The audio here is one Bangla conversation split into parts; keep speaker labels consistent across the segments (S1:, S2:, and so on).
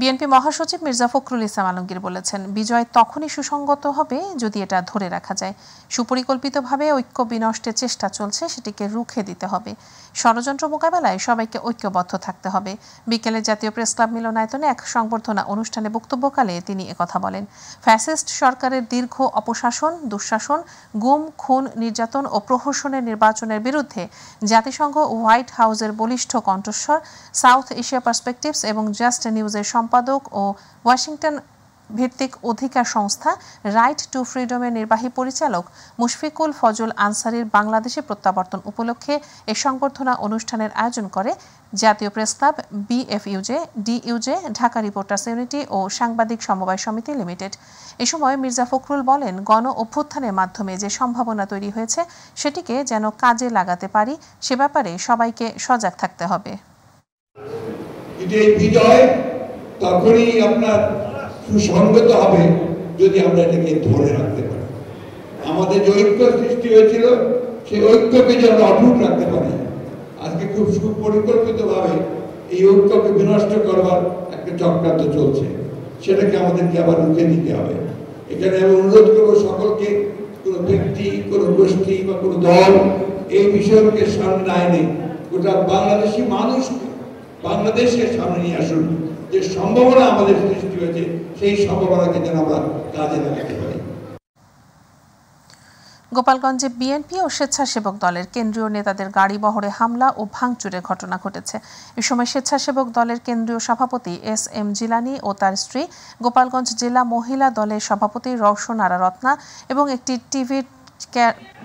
S1: বিএনপি মহাসচিব মির্জা ফখরুল ইসলাম আলমগীর বলেছেন বিজয় তখনই সুসঙ্গত হবে যদি এটা ধরে রাখা যায় সুপরিকল্পিতভাবে ঐক্য বিনষ্টের চেষ্টা চলছে সেটিকে রুখে দিতে হবে ষড়যন্ত্র মোকাবেলায় সবাইকে ঐক্যবদ্ধ থাকতে হবে বিকেলে জাতীয় প্রেস ক্লাব মিলনায়তনে এক সংবর্ধনা অনুষ্ঠানে বক্তব্যকালে তিনি একথা বলেন ফ্যাসিস্ট সরকারের দীর্ঘ অপশাসন দুঃশাসন গুম খুন নির্যাতন ও প্রহসনের নির্বাচনের বিরুদ্ধে জাতিসংঘ হোয়াইট হাউসের বলিষ্ঠ কণ্ঠস্বর সাউথ এশিয়া পার্সপেক্টিভস এবং জাস্ট নিউজের সম্পাদক ও ওয়াশিংটন ভিত্তিক অধিকার সংস্থা রাইট টু ফ্রিডমের নির্বাহী পরিচালক মুশফিকুল ফজল আনসারির বাংলাদেশে প্রত্যাবর্তন উপলক্ষে এ সংবর্ধনা অনুষ্ঠানের আয়োজন করে জাতীয় press club BFUJ DUJ Dhaka reporters unity ও সাংবাদিক সমবায় সমিতি লিমিটেড এ সময় মির্জা ফখরুল বলেন গণ অভ্যুত্থানের মাধ্যমে যে সম্ভাবনা তৈরি হয়েছে সেটিকে যেন কাজে লাগাতে পারি সে ব্যাপারে সবাইকে সজাগ থাকতে হবে
S2: তখনই আপনার সুসংগত হবে যদি আমরা এটাকে ধরে রাখতে পারি আমাদের যে ঐক্য সৃষ্টি হয়েছিল সেই ঐক্যকে যে আমরা অটুট রাখতে পারি আজকে খুব সুপরিকল্পিতভাবে এই ঐক্যকে বিনষ্ট করবার একটা চক্রান্ত চলছে সেটাকে আমাদেরকে আবার রুখে নিতে হবে এখানে আমি অনুরোধ করবো সকলকে কোনো ব্যক্তি কোনো গোষ্ঠী বা কোনো দল এই বিষয়কে সামনে আয়নি গোটা বাংলাদেশি মানুষকে বাংলাদেশকে সামনে নিয়ে আসুন যে সম্ভাবনা আমাদের সৃষ্টি হয়েছে সেই সম্ভাবনাকে যেন আমরা কাজে লাগাতে পারি
S1: গোপালগঞ্জে বিএনপি ও স্বেচ্ছাসেবক দলের কেন্দ্রীয় নেতাদের গাড়ি বহরে হামলা ও ভাঙচুরের ঘটনা ঘটেছে এ সময় স্বেচ্ছাসেবক দলের কেন্দ্রীয় সভাপতি এস এম জিলানি ও তার স্ত্রী গোপালগঞ্জ জেলা মহিলা দলের সভাপতি রওশন আরা রত্না এবং একটি টিভির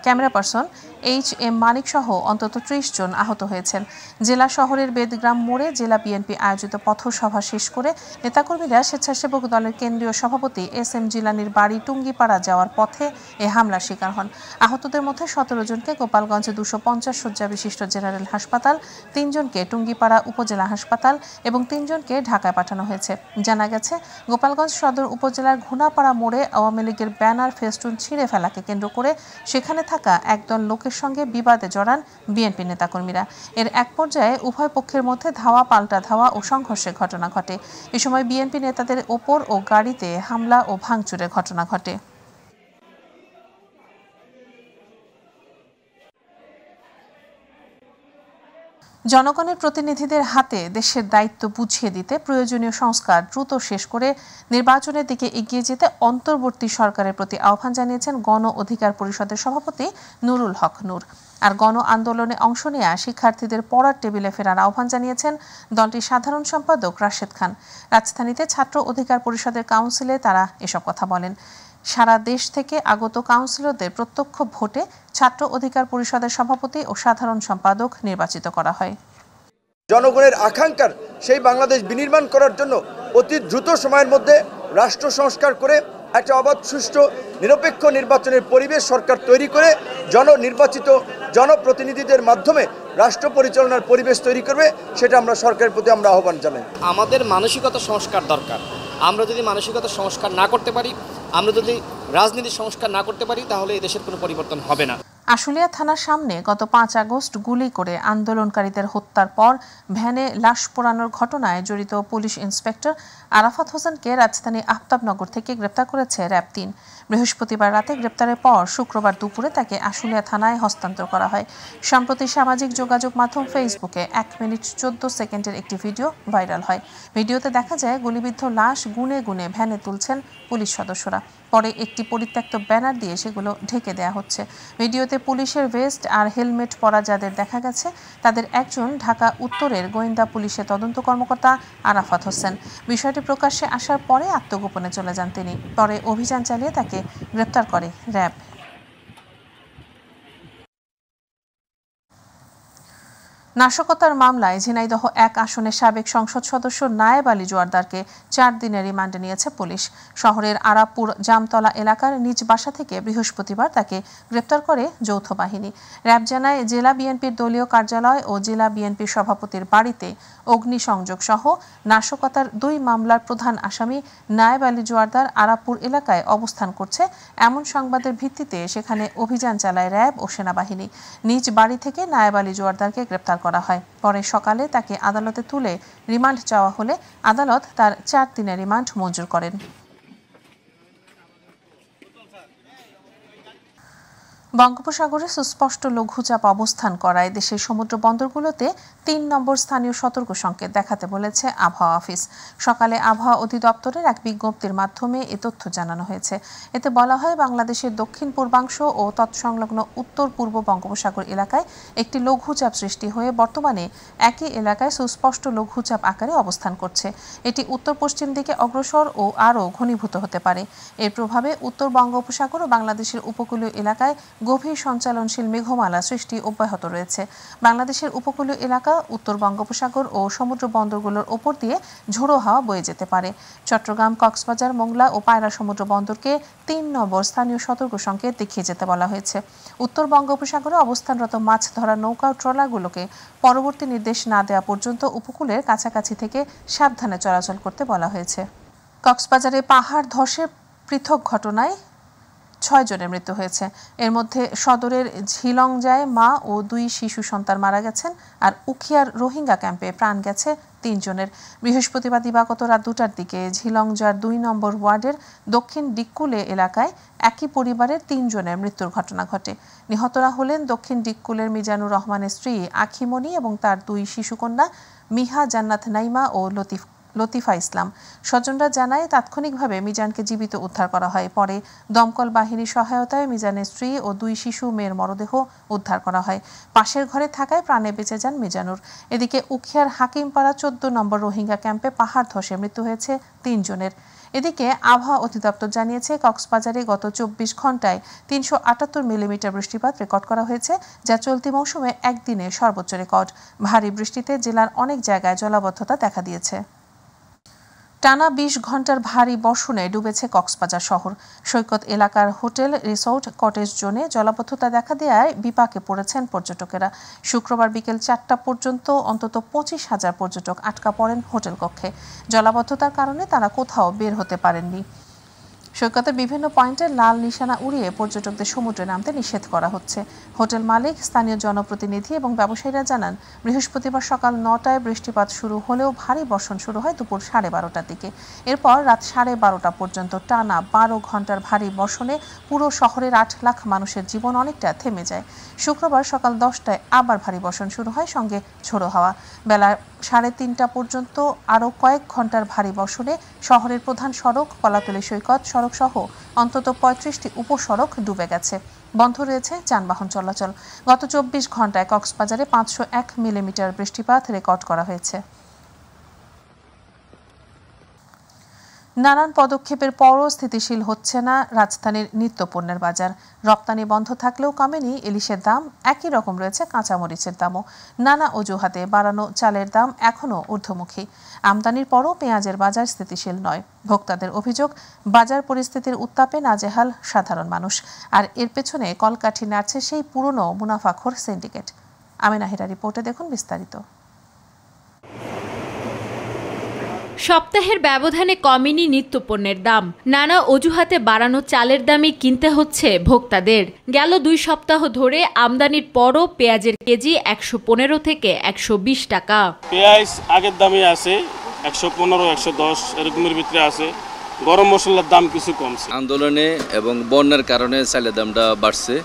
S1: camera person H M Manik সহ অন্তত ত্রিশ জন আহত হয়েছেন জেলা শহরের বেদগ্রাম মোড়ে জেলা বিএনপি আয়োজিত পথসভা শেষ করে নেতাকর্মীরা স্বেচ্ছাসেবক দলের কেন্দ্রীয় সভাপতি এস এম জিলানির বাড়ি টুঙ্গিপাড়া যাওয়ার পথে এ হামলার শিকার হন আহতদের মধ্যে সতেরো জনকে গোপালগঞ্জে দুশো পঞ্চাশ শয্যা বিশিষ্ট জেনারেল হাসপাতাল তিনজনকে টুঙ্গিপাড়া উপজেলা হাসপাতাল এবং তিনজনকে ঢাকায় পাঠানো হয়েছে জানা গেছে গোপালগঞ্জ সদর উপজেলার ঘুনাপাড়া মোড়ে আওয়ামী লীগের ব্যানার ফেস্টুন ছিঁড়ে ফেলাকে কেন্দ্র করে সেখানে থাকা একদল লোকের সঙ্গে বিবাদে জড়ান বিএনপি নেতাকর্মীরা এর এক পর্যায়ে উভয় পক্ষের মধ্যে ধাওয়া পাল্টা ধাওয়া ও সংঘর্ষের ঘটনা ঘটে এ সময় বিএনপি নেতাদের ওপর ও গাড়িতে হামলা ও ভাঙচুরের ঘটনা ঘটে জনগণের প্রতিনিধিদের হাতে দেশের দায়িত্ব বুঝিয়ে দিতে প্রয়োজনীয় সংস্কার দ্রুত শেষ করে নির্বাচনের দিকে এগিয়ে যেতে অন্তর্বর্তী সরকারের প্রতি আহ্বান জানিয়েছেন গণ অধিকার পরিষদের সভাপতি নুরুল হক নূর আর গণ আন্দোলনে অংশ নেওয়া শিক্ষার্থীদের পড়ার টেবিলে ফেরার আহ্বান জানিয়েছেন দলটির সাধারণ সম্পাদক রাশেদ খান রাজধানীতে ছাত্র অধিকার পরিষদের কাউন্সিলে তারা এসব কথা বলেন সারা দেশ থেকে আগত কাউন্সিলরদের প্রত্যক্ষ ভোটে ছাত্র অধিকার পরিষদের সভাপতি ও সাধারণ সম্পাদক নির্বাচিত করা হয়
S3: জনগণের আকাঙ্ক্ষার সেই বাংলাদেশ বিনির্মাণ করার জন্য অতি দ্রুত সময়ের মধ্যে রাষ্ট্র সংস্কার করে একটা অবাধ সুষ্ঠু নিরপেক্ষ নির্বাচনের পরিবেশ সরকার তৈরি করে জননির্বাচিত জনপ্রতিনিধিদের মাধ্যমে রাষ্ট্র পরিচালনার পরিবেশ তৈরি করবে সেটা আমরা সরকারের প্রতি আমরা আহ্বান জানাই আমাদের মানসিকতা
S2: সংস্কার দরকার আমরা যদি মানসিকতা সংস্কার না করতে পারি আমরা যদি রাজনীতি সংস্কার না করতে পারি তাহলে এদেশের কোনো পরিবর্তন হবে না
S1: আশুলিয়া থানার সামনে গত পাঁচ আগস্ট গুলি করে আন্দোলনকারীদের হত্যার পর ভ্যানে লাশ পোড়ানোর ঘটনায় জড়িত পুলিশ ইন্সপেক্টর আরাফাত হোসেনকে রাজধানী আফতাবনগর থেকে গ্রেপ্তার করেছে র্যাব তিন বৃহস্পতিবার রাতে গ্রেপ্তারের পর শুক্রবার দুপুরে তাকে আশুলিয়া থানায় হস্তান্তর করা হয় সম্প্রতি সামাজিক যোগাযোগ মাধ্যম ফেসবুকে এক মিনিট চোদ্দ সেকেন্ডের একটি ভিডিও ভাইরাল হয় ভিডিওতে দেখা যায় গুলিবিদ্ধ লাশ গুনে গুনে ভ্যানে তুলছেন পুলিশ সদস্যরা পরে একটি পরিত্যক্ত ব্যানার দিয়ে সেগুলো ঢেকে দেয়া হচ্ছে ভিডিওতে পুলিশের ভেস্ট আর হেলমেট পরা যাদের দেখা গেছে তাদের একজন ঢাকা উত্তরের গোয়েন্দা পুলিশের তদন্ত কর্মকর্তা আরাফাত হোসেন বিষয়টি প্রকাশ্যে আসার পরে আত্মগোপনে চলে যান তিনি পরে অভিযান চালিয়ে তাকে গ্রেপ্তার করে র্যাব নাশকতার মামলায় ঝিনাইদহ এক আসনের সাবেক সংসদ সদস্য নায়েব আলী জোয়ারদারকে চার দিনের রিমান্ডে নিয়েছে পুলিশ শহরের আরাপুর জামতলা এলাকার নিজ বাসা থেকে বৃহস্পতিবার তাকে গ্রেপ্তার করে যৌথ বাহিনী র্যাব জানায় জেলা বিএনপির দলীয় কার্যালয় ও জেলা বিএনপির সভাপতির বাড়িতে অগ্নিসংযোগ সহ নাশকতার দুই মামলার প্রধান আসামি নায়েব আলী জোয়ারদার আরাপুর এলাকায় অবস্থান করছে এমন সংবাদের ভিত্তিতে সেখানে অভিযান চালায় র্যাব ও সেনাবাহিনী নিজ বাড়ি থেকে নায়েব আলী জোয়ারদারকে গ্রেপ্তার করা হয় পরে সকালে তাকে আদালতে তুলে রিমান্ড চাওয়া হলে আদালত তার চার দিনের রিমান্ড মঞ্জুর করেন বঙ্গোপসাগরে সুস্পষ্ট লঘুচাপ অবস্থান করায় দেশের সমুদ্র বন্দরগুলোতে তিন নম্বর স্থানীয় সতর্ক সংকেত দেখাতে বলেছে আবহাওয়া অফিস সকালে আবহাওয়া অধিদপ্তরের এক বিজ্ঞপ্তির মাধ্যমে এ তথ্য জানানো হয়েছে এতে বলা হয় বাংলাদেশের দক্ষিণ পূর্বাংশ ও তৎসংলগ্ন উত্তর পূর্ব বঙ্গোপসাগর এলাকায় একটি লঘুচাপ সৃষ্টি হয়ে বর্তমানে একই এলাকায় সুস্পষ্ট লঘুচাপ আকারে অবস্থান করছে এটি উত্তর পশ্চিম দিকে অগ্রসর ও আরও ঘনীভূত হতে পারে এর প্রভাবে উত্তর বঙ্গোপসাগর ও বাংলাদেশের উপকূলীয় এলাকায় গভীর সঞ্চালনশীল মেঘমালা সৃষ্টি অব্যাহত রয়েছে বাংলাদেশের উপকূলীয় এলাকা উত্তর বঙ্গোপসাগর ও সমুদ্র বন্দরগুলোর ওপর দিয়ে ঝোড়ো হাওয়া বয়ে যেতে পারে চট্টগ্রাম কক্সবাজার মোংলা ও পায়রা সমুদ্র বন্দরকে তিন নম্বর স্থানীয় সতর্ক সংকেত দেখিয়ে যেতে বলা হয়েছে উত্তর বঙ্গোপসাগরে অবস্থানরত মাছ ধরা নৌকা ও ট্রলারগুলোকে পরবর্তী নির্দেশ না দেওয়া পর্যন্ত উপকূলের কাছাকাছি থেকে সাবধানে চলাচল করতে বলা হয়েছে কক্সবাজারে পাহাড় ধসের পৃথক ঘটনায় ছয় জনের মৃত্যু হয়েছে এর মধ্যে সদরের ঝিলংজায় মা ও দুই শিশু সন্তান মারা গেছেন আর উখিয়ার রোহিঙ্গা ক্যাম্পে প্রাণ গেছে তিনজনের বৃহস্পতিবার দিবাগত রাত দুটার দিকে যার দুই নম্বর ওয়ার্ডের দক্ষিণ ডিক্কুলে এলাকায় একই পরিবারের তিনজনের মৃত্যুর ঘটনা ঘটে নিহতরা হলেন দক্ষিণ ডিক্কুলের মিজানুর রহমানের স্ত্রী আখিমণি এবং তার দুই শিশুকন্যা মিহা জান্নাত নাইমা ও লতিফ লতিফা ইসলাম স্বজনরা জানায় তাৎক্ষণিকভাবে মিজানকে জীবিত উদ্ধার করা হয় পরে দমকল বাহিনীর সহায়তায় মিজানের স্ত্রী ও দুই শিশু মেয়ের মরদেহ উদ্ধার করা হয় পাশের ঘরে থাকায় প্রাণে বেঁচে যান মিজানুর এদিকে উখিয়ার হাকিমপাড়া চোদ্দ নম্বর রোহিঙ্গা ক্যাম্পে পাহাড় ধসে মৃত্যু হয়েছে তিনজনের এদিকে আবহাওয়া অধিদপ্তর জানিয়েছে কক্সবাজারে গত চব্বিশ ঘন্টায় তিনশো আটাত্তর মিলিমিটার বৃষ্টিপাত রেকর্ড করা হয়েছে যা চলতি মৌসুমে একদিনে সর্বোচ্চ রেকর্ড ভারী বৃষ্টিতে জেলার অনেক জায়গায় জলাবদ্ধতা দেখা দিয়েছে টানা বিশ ঘন্টার ভারী বর্ষণে ডুবেছে কক্সবাজার শহর সৈকত এলাকার হোটেল রিসোর্ট কটেজ জোনে জলাবদ্ধতা দেখা দেওয়ায় বিপাকে পড়েছেন পর্যটকেরা শুক্রবার বিকেল চারটা পর্যন্ত অন্তত পঁচিশ হাজার পর্যটক আটকা পড়েন হোটেল কক্ষে জলাবদ্ধতার কারণে তারা কোথাও বের হতে পারেননি সৈকতের বিভিন্ন পয়েন্টে লাল নিশানা উড়িয়ে পর্যটকদের সমুদ্রে নামতে নিষেধ করা হচ্ছে হোটেল মালিক স্থানীয় জনপ্রতিনিধি এবং ব্যবসায়ীরা জানান বৃহস্পতিবার সকাল নটায় বৃষ্টিপাত শুরু হলেও ভারী বর্ষণ শুরু হয় দুপুর সাড়ে বারোটার দিকে এরপর রাত সাড়ে বারোটা পর্যন্ত টানা বারো ঘন্টার ভারী বর্ষণে পুরো শহরের আট লাখ মানুষের জীবন অনেকটা থেমে যায় শুক্রবার সকাল দশটায় আবার ভারী বর্ষণ শুরু হয় সঙ্গে ঝোড়ো হাওয়া বেলা সাড়ে তিনটা পর্যন্ত আরও কয়েক ঘন্টার ভারী বর্ষণে শহরের প্রধান সড়ক কলাতলি সৈকত সড়ক সড়ক সহ অন্তত পঁয়ত্রিশটি উপসড়ক ডুবে গেছে বন্ধ রয়েছে যানবাহন চলাচল গত চব্বিশ ঘন্টায় কক্সবাজারে পাঁচশো এক মিলিমিটার বৃষ্টিপাত রেকর্ড করা হয়েছে নানান পদক্ষেপের পরও স্থিতিশীল হচ্ছে না রাজধানীর নিত্যপণ্যের বাজার রপ্তানি বন্ধ থাকলেও কমেনি ইলিশের দাম একই রকম রয়েছে কাঁচামরিচের দামও নানা অজুহাতে বাড়ানো চালের দাম এখনও ঊর্ধ্বমুখী আমদানির পরও পেঁয়াজের বাজার স্থিতিশীল নয় ভোক্তাদের অভিযোগ বাজার পরিস্থিতির উত্তাপে নাজেহাল সাধারণ মানুষ আর এর পেছনে কলকাঠি নাড়ছে সেই পুরনো মুনাফাখোর সিন্ডিকেট আমিনাহিরা রিপোর্টে দেখুন বিস্তারিত সপ্তাহের
S4: ব্যবধানে কমেনি নিত্যপণ্যের দাম নানা অজুহাতে বাড়ানো চালের দামই কিনতে হচ্ছে ভোক্তাদের গেল দুই সপ্তাহ ধরে আমদানির পরও পেঁয়াজের কেজি একশো পনেরো থেকে একশো বিশ টাকা
S2: পেঁয়াজ আগের দামে আছে একশো পনেরো একশো দশ এরকমের ভিতরে আছে গরম মশলার দাম কিছু কমছে আন্দোলনে এবং বন্যার কারণে
S3: চালের দামটা বাড়ছে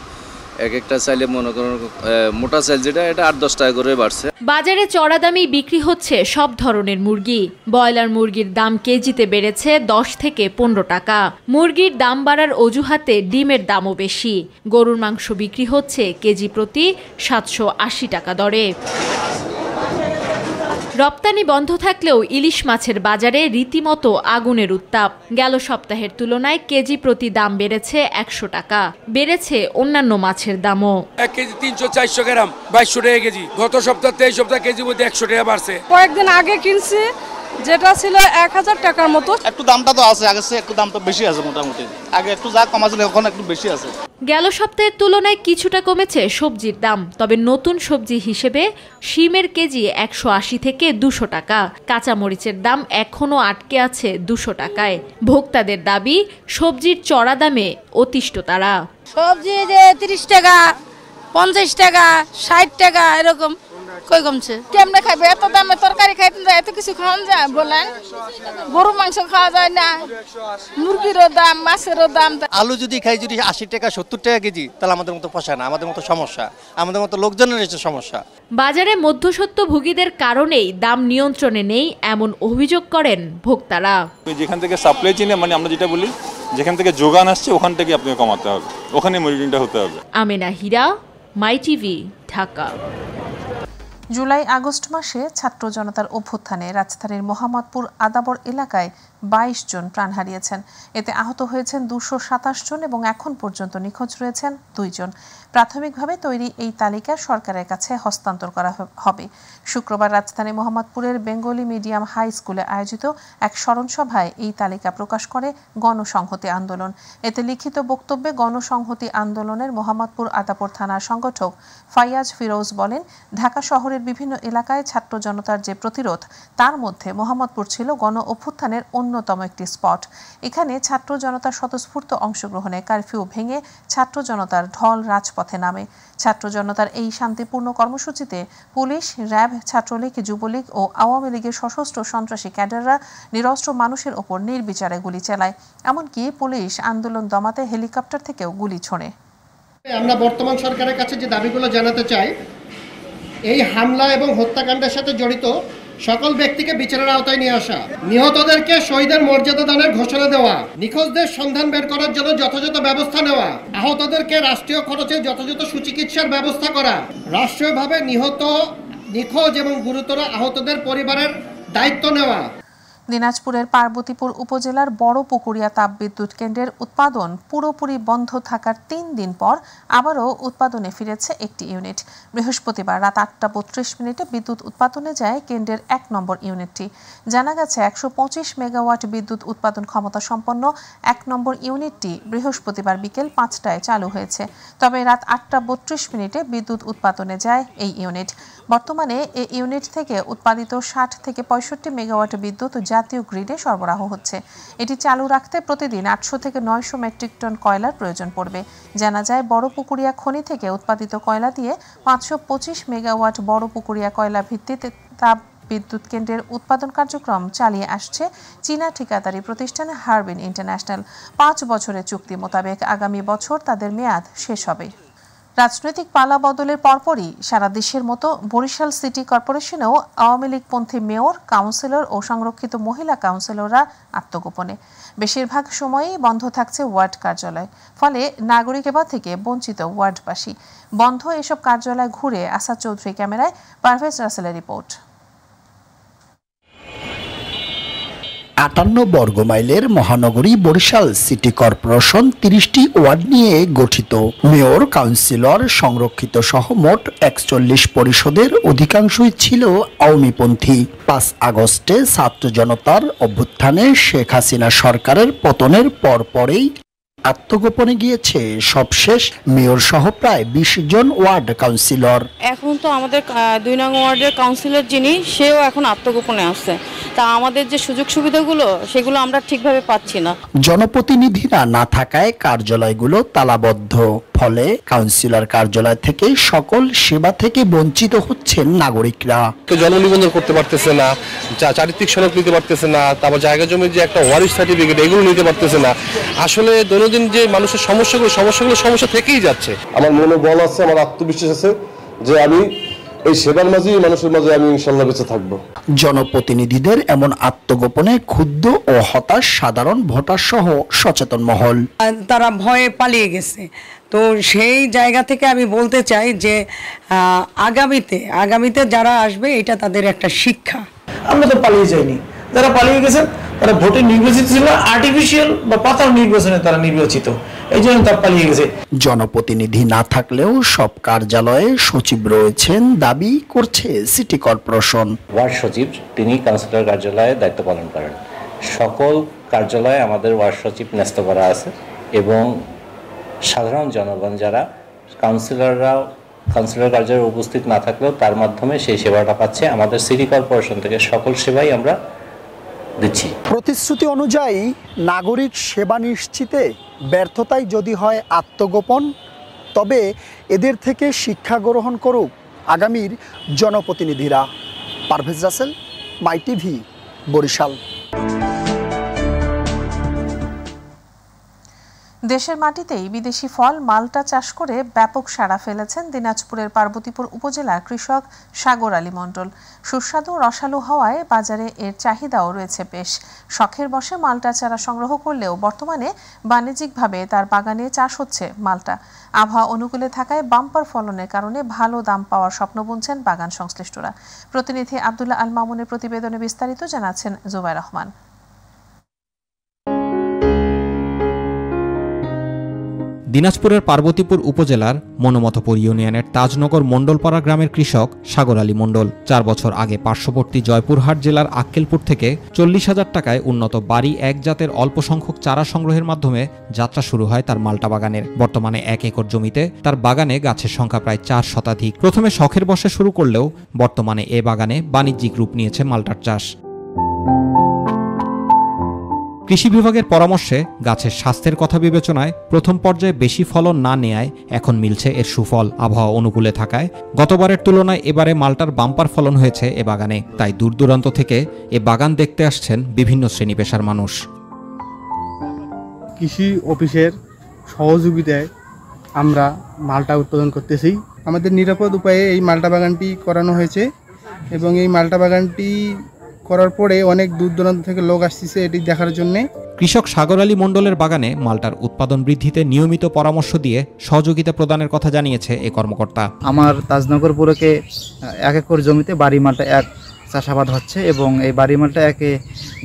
S4: বাজারে চড়া দামেই বিক্রি হচ্ছে সব ধরনের মুরগি ব্রয়লার মুরগির দাম কেজিতে বেড়েছে দশ থেকে পনেরো টাকা মুরগির দাম বাড়ার অজুহাতে ডিমের দামও বেশি গরুর মাংস বিক্রি হচ্ছে কেজি প্রতি সাতশো আশি টাকা দরে রপ্তানি বন্ধ থাকলেও ইলিশ মাছের বাজারে রীতিমতো আগুনের উত্তাপ গেল সপ্তাহের তুলনায় কেজি প্রতি দাম বেড়েছে একশো টাকা বেড়েছে অন্যান্য মাছের দামও
S3: এক কেজি তিনশো চারশো গ্রাম বাইশশো টাকা কেজি গত সপ্তাহ তেইশ সপ্তাহ কেজি মধ্যে একশো টাকা বাড়ছে
S2: কয়েকদিন আগে কিনছি যেটা ছিল এক হাজার টাকার মতো একটু দামটা তো আছে আগে একটু দাম তো বেশি আছে মোটামুটি আগে একটু যা কমা ছিল এখন একটু বেশি আছে
S4: গেল সপ্তাহের তুলনায় কিছুটা কমেছে সবজির দাম তবে নতুন সবজি হিসেবে শিমের কেজি একশো আশি থেকে দুশো টাকা কাঁচামরিচের দাম এখনও আটকে আছে দুশো টাকায় ভোক্তাদের দাবি সবজির চড়া দামে অতিষ্ঠ তারা সবজি যে তিরিশ টাকা পঞ্চাশ টাকা ষাট টাকা এরকম কই কমছে কেমনে খাইবে এত দামে তরকারি খাইতে যায় এত কিছু খাওয়ান যায় বলেন গরু মাংস খাওয়া যায় না মুরগিরও দাম মাছেরও দাম আলু
S3: যদি খাই যদি আশি টাকা সত্তর টাকা কেজি তাহলে আমাদের মতো পোষায় না আমাদের মতো সমস্যা আমাদের মতো লোকজনের এসে সমস্যা
S4: বাজারে মধ্যসত্ব ভোগীদের কারণেই দাম নিয়ন্ত্রণে নেই এমন অভিযোগ করেন ভোক্তারা
S2: যেখান থেকে সাপ্লাই চিনে মানে আমরা যেটা বলি যেখান থেকে যোগান আসছে ওখান থেকে আপনাকে কমাতে হবে ওখানে মনিটরিংটা হতে হবে
S1: Amina Hira My TV Dhaka July August মাসে ছাত্র জনতার অভ্যুত্থানে রাজধানীর মোহাম্মদপুর আদাবর এলাকায় বাইশ জন প্রাণ হারিয়েছেন এতে আহত হয়েছেন দুশো সাতাশ জন এবং এখন পর্যন্ত নিখোঁজ রয়েছেন দুইজন প্রাথমিকভাবে তৈরি এই তালিকা সরকারের কাছে হস্তান্তর করা হবে শুক্রবার রাজধানী মোহাম্মদপুরের বেঙ্গলি মিডিয়াম হাই স্কুলে আয়োজিত এক স্মরণসভায় এই তালিকা প্রকাশ করে গণসংহতি আন্দোলন এতে লিখিত বক্তব্যে গণসংহতি আন্দোলনের মোহাম্মদপুর আতাপুর থানার সংগঠক ফাইয়াজ ফিরোজ বলেন ঢাকা শহরের বিভিন্ন এলাকায় ছাত্র জনতার যে প্রতিরোধ তার মধ্যে মোহাম্মদপুর ছিল গণ অভ্যুত্থানের অন্য অন্যতম একটি স্পট এখানে ছাত্র জনতার স্বতঃস্ফূর্ত অংশগ্রহণে কারফিউ ভেঙে ছাত্র জনতার ঢল রাজপথে নামে ছাত্র জনতার এই শান্তিপূর্ণ কর্মসূচিতে পুলিশ র্যাব ছাত্রলীগ যুবলীগ ও আওয়ামী লীগের সশস্ত্র সন্ত্রাসী ক্যাডাররা নিরস্ত্র মানুষের ওপর নির্বিচারে গুলি চালায় এমনকি পুলিশ আন্দোলন দমাতে হেলিকপ্টার থেকেও গুলি ছোঁড়ে
S2: আমরা বর্তমান সরকারের কাছে যে দাবিগুলো জানাতে চাই
S1: এই
S3: হামলা এবং হত্যাকাণ্ডের সাথে জড়িত সকল ব্যক্তিকে বিচারের আওতায় নিয়ে আসা নিহতদেরকে শহীদের মর্যাদা দানের ঘোষণা দেওয়া নিখোঁজদের সন্ধান বের করার জন্য যথাযথ ব্যবস্থা নেওয়া আহতদেরকে রাষ্ট্রীয় খরচে যথাযথ সুচিকিৎসার ব্যবস্থা করা রাষ্ট্রীয়ভাবে নিহত নিখোঁজ এবং গুরুতর আহতদের পরিবারের দায়িত্ব নেওয়া
S1: দিনাজপুরের পার্বতীপুর উপজেলার বড় পুকুরিয়া তাপবিদ্যুৎ কেন্দ্রের উৎপাদন পুরোপুরি বন্ধ থাকার তিন দিন পর আবারও উৎপাদনে ফিরেছে একটি ইউনিট বৃহস্পতিবার রাত আটটা বত্রিশ মিনিটে বিদ্যুৎ উৎপাদনে যায় কেন্দ্রের এক নম্বর ইউনিটটি জানা গেছে একশো পঁচিশ মেগাওয়াট বিদ্যুৎ উৎপাদন ক্ষমতা সম্পন্ন এক নম্বর ইউনিটটি বৃহস্পতিবার বিকেল পাঁচটায় চালু হয়েছে তবে রাত আটটা বত্রিশ মিনিটে বিদ্যুৎ উৎপাদনে যায় এই ইউনিট বর্তমানে এই ইউনিট থেকে উৎপাদিত ষাট থেকে পঁয়ষট্টি মেগাওয়াট বিদ্যুৎ জাতীয় গ্রিডে সরবরাহ হচ্ছে এটি চালু রাখতে প্রতিদিন আটশো থেকে নয়শো মেট্রিক টন কয়লার প্রয়োজন পড়বে জানা যায় বড় পুকুরিয়া খনি থেকে উৎপাদিত কয়লা দিয়ে পাঁচশো পঁচিশ মেগাওয়াট বড় পুকুরিয়া কয়লা ভিত্তিতে তাপ বিদ্যুৎ কেন্দ্রের উৎপাদন কার্যক্রম চালিয়ে আসছে চীনা ঠিকাদারি প্রতিষ্ঠান হারবিন ইন্টারন্যাশনাল পাঁচ বছরের চুক্তি মোতাবেক আগামী বছর তাদের মেয়াদ শেষ হবে রাজনৈতিক পালা বদলের পরপরই সারা দেশের মতো বরিশাল সিটি কর্পোরেশনেও আওয়ামী লীগপন্থী মেয়র কাউন্সিলর ও সংরক্ষিত মহিলা কাউন্সিলররা আত্মগোপনে বেশিরভাগ সময়ই বন্ধ থাকছে ওয়ার্ড কার্যালয় ফলে নাগরিক সেবা থেকে বঞ্চিত ওয়ার্ডবাসী বন্ধ এসব কার্যালয় ঘুরে আসা চৌধুরী ক্যামেরায় পারভেজ রাসেলের রিপোর্ট
S3: আটান্ন বর্গমাইলের মহানগরী বরিশাল সিটি কর্পোরেশন তিরিশটি ওয়ার্ড নিয়ে গঠিত মেয়র কাউন্সিলর সংরক্ষিত সহ মোট একচল্লিশ পরিষদের অধিকাংশই ছিল আওয়ামীপন্থী পাঁচ আগস্টে ছাত্র জনতার অভ্যুত্থানে শেখ হাসিনা সরকারের পতনের পরপরেই আত্মগোপনে গিয়েছে সবশেষ মেয়র সহ প্রায় বিশ জন ওয়ার্ড কাউন্সিলর
S1: এখন তো আমাদের দুই নং ওয়ার্ডের কাউন্সিলর যিনি সেও এখন আত্মগোপনে আছে তা আমাদের যে সুযোগ সুবিধাগুলো সেগুলো আমরা ঠিকভাবে পাচ্ছি না
S3: জনপ্রতিনিধিরা না থাকায় কার্যালয়গুলো তালাবদ্ধ ফলে কাউন্সিলর কার্যালয় থেকে সকল সেবা থেকে বঞ্চিত হচ্ছেন নাগরিকরা কেউ জন্ম নিবন্ধন করতে পারতেছে না চারিত্রিক সনদ নিতে পারতেছে না তারপর জায়গা জমির যে একটা ওয়ারিশ সার্টিফিকেট এগুলো নিতে পারতেছে না আসলে দৈনন্দিন যে মানুষের সমস্যাগুলো সমস্যাগুলো সমস্যা থেকেই যাচ্ছে আমার মনে বল আছে আমার আত্মবিশ্বাস আছে যে আমি এই সেবার মাঝেই মানুষের মাঝে আমি ইনশাল্লাহ বেঁচে থাকব জনপ্রতিনিধিদের এমন আত্মগোপনে ক্ষুব্ধ ও হতাশ সাধারণ ভোটার সহ সচেতন মহল তারা ভয়ে পালিয়ে গেছে তো সেই জায়গা থেকে আমি বলতে চাই যে আগামীতে আগামীতে যারা আসবে এটা তাদের একটা শিক্ষা
S2: আমরা তো পালিয়ে যাইনি যারা পালিয়ে গেছেন তারা ভোটে নির্বাচিত ছিল আর্টিফিশিয়াল বা পাতার নির্বাচনে তারা নির্বাচিত এই জন্য পালিয়ে গেছে
S3: জনপ্রতিনিধি না থাকলেও সব কার্যালয়ে সচিব রয়েছেন দাবি করছে
S2: সিটি কর্পোরেশন ওয়ার্ড সচিব তিনি কাউন্সিলর কার্যালয়ে দায়িত্ব পালন করেন সকল কার্যালয়ে আমাদের ওয়ার্ড সচিব ন্যস্ত করা আছে এবং সাধারণ জনগণ যারা কাউন্সিলররাও কাউন্সিলর কার্যালয়ে উপস্থিত না থাকলেও তার মাধ্যমে সেই সেবাটা পাচ্ছে আমাদের সিটি কর্পোরেশন থেকে সকল সেবাই আমরা দিচ্ছি
S3: প্রতিশ্রুতি অনুযায়ী নাগরিক সেবা নিশ্চিতে ব্যর্থতাই যদি হয় আত্মগোপন তবে এদের থেকে শিক্ষা গ্রহণ করুক আগামীর জনপ্রতিনিধিরা পারভেজ রাসেল মাই টিভি বরিশাল
S1: দেশের মাটিতেই বিদেশি ফল মালটা চাষ করে ব্যাপক সাড়া ফেলেছেন দিনাজপুরের পার্বতীপুর উপজেলার কৃষক সাগর আলী মণ্ডল সুস্বাদু রসালো হওয়ায় বাজারে এর চাহিদাও রয়েছে বেশ শখের বসে মালটা চারা সংগ্রহ করলেও বর্তমানে বাণিজ্যিকভাবে তার বাগানে চাষ হচ্ছে মালটা আবহাওয়া অনুকূলে থাকায় বাম্পার ফলনের কারণে ভালো দাম পাওয়ার স্বপ্ন বুনছেন বাগান সংশ্লিষ্টরা প্রতিনিধি আবদুল্লাহ আল মামুনের প্রতিবেদনে বিস্তারিত জানাচ্ছেন জুবাই রহমান
S2: দিনাজপুরের পার্বতীপুর উপজেলার মনোমথপুর ইউনিয়নের তাজনগর মণ্ডলপাড়া গ্রামের কৃষক সাগর আলী মণ্ডল চার বছর আগে পার্শ্ববর্তী জয়পুরহাট জেলার আক্কেলপুর থেকে চল্লিশ হাজার টাকায় উন্নত বাড়ি এক জাতের অল্প সংখ্যক চারা সংগ্রহের মাধ্যমে যাত্রা শুরু হয় তার মাল্টা বাগানের বর্তমানে এক একর জমিতে তার বাগানে গাছের সংখ্যা প্রায় চার শতাধিক প্রথমে শখের বসে শুরু করলেও বর্তমানে এ বাগানে বাণিজ্যিক রূপ নিয়েছে মাল্টার চাষ কৃষি বিভাগের পরামর্শে গাছের স্বাস্থ্যের কথা বিবেচনায় প্রথম পর্যায়ে বেশি ফলন না নেয়ায় এখন মিলছে এর সুফল আবহাওয়া অনুকূলে থাকায় গতবারের তুলনায় এবারে মালটার বাম্পার ফলন হয়েছে এ বাগানে তাই দূর দূরান্ত থেকে এ বাগান দেখতে আসছেন বিভিন্ন শ্রেণী পেশার মানুষ
S3: কৃষি অফিসের সহযোগিতায় আমরা মালটা উৎপাদন করতেছি আমাদের নিরাপদ উপায়ে এই মালটা বাগানটি করানো হয়েছে এবং এই মালটা বাগানটি করার পরে অনেক দূর দূরান্ত থেকে লোক আসতেছে এটি
S2: দেখার জন্যে কৃষক সাগর আলী মণ্ডলের বাগানে মালটার উৎপাদন বৃদ্ধিতে নিয়মিত পরামর্শ দিয়ে সহযোগিতা প্রদানের কথা জানিয়েছে এ কর্মকর্তা আমার তাজনগর পুরকে এক একর জমিতে বাড়ি মালটা এক চাষাবাদ হচ্ছে এবং এই বাড়ি মালটা একে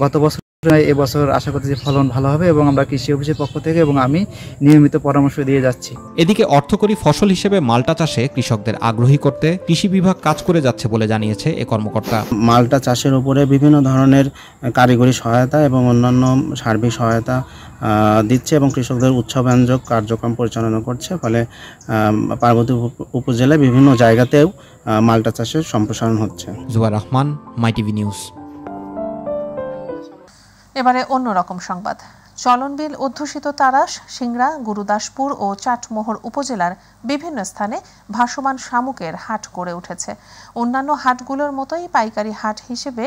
S2: গত বছর এবছর আশা করতেছি ফলন ভালো হবে এবং আমরা কৃষি অফিসের পক্ষ থেকে এবং আমি নিয়মিত পরামর্শ দিয়ে যাচ্ছি এদিকে অর্থকরী ফসল হিসেবে মালটা চাষে কৃষকদের আগ্রহী করতে কৃষি বিভাগ কাজ করে যাচ্ছে বলে জানিয়েছে এ কর্মকর্তা মালটা চাষের উপরে বিভিন্ন ধরনের কারিগরি সহায়তা এবং অন্যান্য সার্বিক সহায়তা দিচ্ছে এবং কৃষকদের উৎসব্যঞ্জক কার্যক্রম পরিচালনা করছে ফলে পার্বতী উপজেলায় বিভিন্ন জায়গাতেও মালটা চাষের সম্প্রসারণ হচ্ছে জুয়ার রহমান মাই টিভি নিউজ
S1: এবারে অন্যরকম সংবাদ চলনবিল অধ্যুষিত তারাস সিংড়া গুরুদাসপুর ও চাটমোহর উপজেলার বিভিন্ন স্থানে ভাসমান শামুকের হাট গড়ে উঠেছে অন্যান্য হাটগুলোর মতোই পাইকারি হাট হিসেবে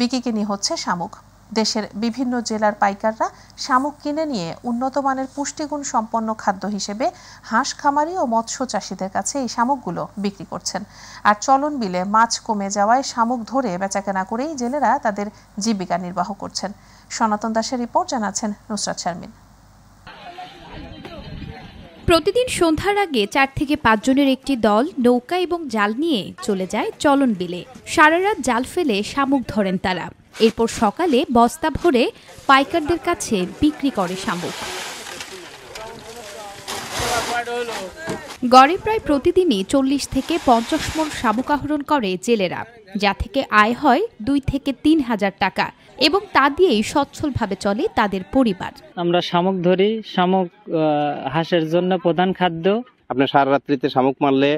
S1: বিকিকিনি হচ্ছে শামুক দেশের বিভিন্ন জেলার পাইকাররা শামুক কিনে নিয়ে উন্নত মানের পুষ্টিগুণ সম্পন্ন খাদ্য হিসেবে হাঁস খামারি ও মৎস্য চাষিদের কাছে এই শামুকগুলো বিক্রি করছেন আর চলন বিলে মাছ কমে যাওয়ায় শামুক ধরে বেচাকেনা করেই জেলেরা তাদের জীবিকা নির্বাহ করছেন সনাতন দাসের রিপোর্ট জানাচ্ছেন নুসরাত শারমিন
S5: প্রতিদিন সন্ধ্যার আগে চার থেকে পাঁচজনের একটি দল নৌকা এবং জাল নিয়ে চলে যায় চলন বিলে সারা রাত জাল ফেলে শামুক ধরেন তারা এরপর সকালে বস্তা ভরে পাইকারদের কাছে বিক্রি করে শামুক গড়ে প্রায় প্রতিদিনই চল্লিশ থেকে পঞ্চাশ মন শামুক আহরণ করে জেলেরা যা থেকে আয় হয় দুই থেকে তিন হাজার টাকা এবং তা দিয়েই সচ্ছলভাবে
S2: চলে তাদের পরিবার আমরা শামুক ধরি শামুক হাঁসের জন্য প্রধান খাদ্য আপনার সারা রাত্রিতে শামুক মারলে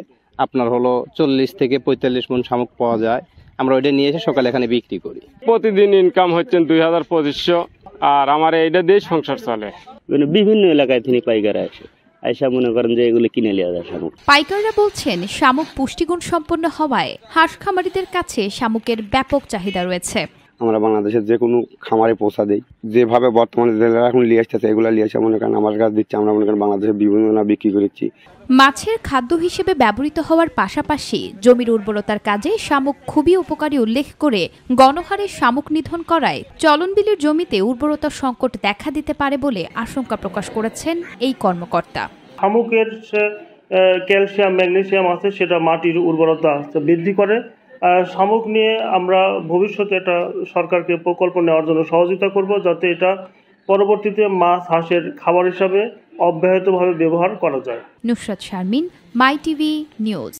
S2: আপনার হলো চল্লিশ থেকে পঁয়তাল্লিশ মন শামুক পাওয়া যায় আমরা ওইটা নিয়ে এসে সকালে এখানে বিক্রি করি প্রতিদিন ইনকাম হচ্ছেন দুই হাজার পঁচিশশো আর আমার এইটা দিয়ে সংসার চলে বিভিন্ন এলাকায় তিনি পাইকারে আসে আয়সা মনে করেন যে এগুলো কিনে নেওয়া যায় শামুক
S5: পাইকাররা বলছেন শামুক পুষ্টিগুণ সম্পন্ন হওয়ায় হাঁস খামারিদের কাছে শামুকের ব্যাপক চাহিদা রয়েছে
S3: আমরা বাংলাদেশের যে কোনো খামারে পৌঁছা দিই যেভাবে বর্তমানে জেলেরা এখন নিয়ে আসতেছে এগুলো নিয়ে আসে মনে করেন আমার কাছে দিচ্ছে আমরা মনে করেন বাংলাদেশের বিভিন্ন বিক্রি করেছি
S5: মাছের খাদ্য হিসেবে ব্যবহৃত হওয়ার পাশাপাশি জমির উর্বরতার কাজে শামুক খুবই উপকারী উল্লেখ করে গণহারে শামুক নিধন করায় চলনবিলের জমিতে উর্বরতা সংকট দেখা দিতে পারে বলে আশঙ্কা প্রকাশ করেছেন এই কর্মকর্তা
S3: শামুকের ক্যালসিয়াম ম্যাগনেসিয়াম আছে সেটা মাটির উর্বরতা বৃদ্ধি করে শামুক নিয়ে আমরা ভবিষ্যতে একটা সরকারকে প্রকল্প নেওয়ার জন্য সহযোগিতা করব যাতে এটা পরবর্তীতে মাছ হাঁসের খাবার হিসাবে অব্যাহতভাবে ব্যবহার করা যায়
S5: Nusrat Sharmin My TV news